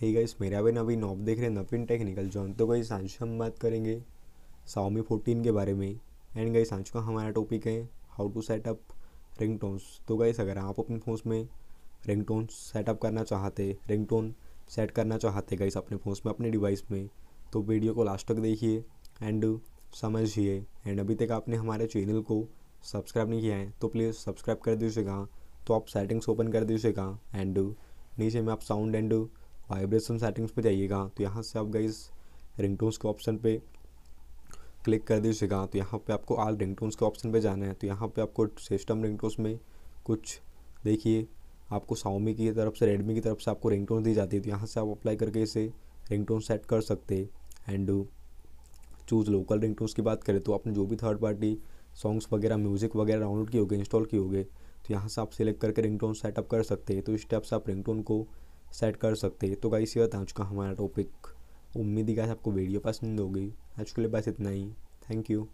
hey guys मेरा भी नवीन knob देख रहे हैं नवीन टेक्निकल जॉन तो गाइस आज हम बात करेंगे साउमी फोर्टीन के बारे में एंड गाइस आज का हमारा टॉपिक है how to setup ring tones तो गाइस अगर आप अपने फ़ोन में रिंग टोन्स सेटअप करना चाहते रिंग टोन सेट करना चाहते गाइस अपने फ़ोन में अपने डिवाइस में तो वीडियो को लास्ट तक देखिए एंड समझिए एंड अभी तक आपने हमारे चैनल को सब्सक्राइब नहीं किया है तो प्लीज़ सब्सक्राइब कर दीजिएगा तो आप सेटिंग्स ओपन कर दीजिएगा एंड नीचे में आप साउंड एंड वाइब्रेशन सेटिंग्स पे जाइएगा तो यहाँ से आप गाइस रिंगटोन्स के ऑप्शन पे क्लिक कर दीजिएगा तो यहाँ पे आपको आल रिंगटोन्स के ऑप्शन पे जाना है तो यहाँ पे आपको सिस्टम रिंगटोन्स में कुछ देखिए आपको साउमी की तरफ से रेडमी की तरफ से आपको रिंगटोन दी जाती है तो यहाँ से आप अप्लाई करके इसे रिंग सेट कर सकते एंड चूज़ लोकल रिंग की बात करें तो आपने जो भी थर्ड पार्टी सॉन्ग्स वगैरह म्यूज़िक वगैरह डाउनलोड किए होंगे इंस्टॉल किए होंगे तो यहाँ से आप सिलेक्ट करके रिंगटोन सेटअप कर सकते हैं तो इस स्टेप से आप रिंगटोन को सेट कर सकते हैं तो गाइस ये आज का हमारा टॉपिक उम्मीद ही गाइस आपको वीडियो पसंद होगी आज के लिए बस इतना ही थैंक यू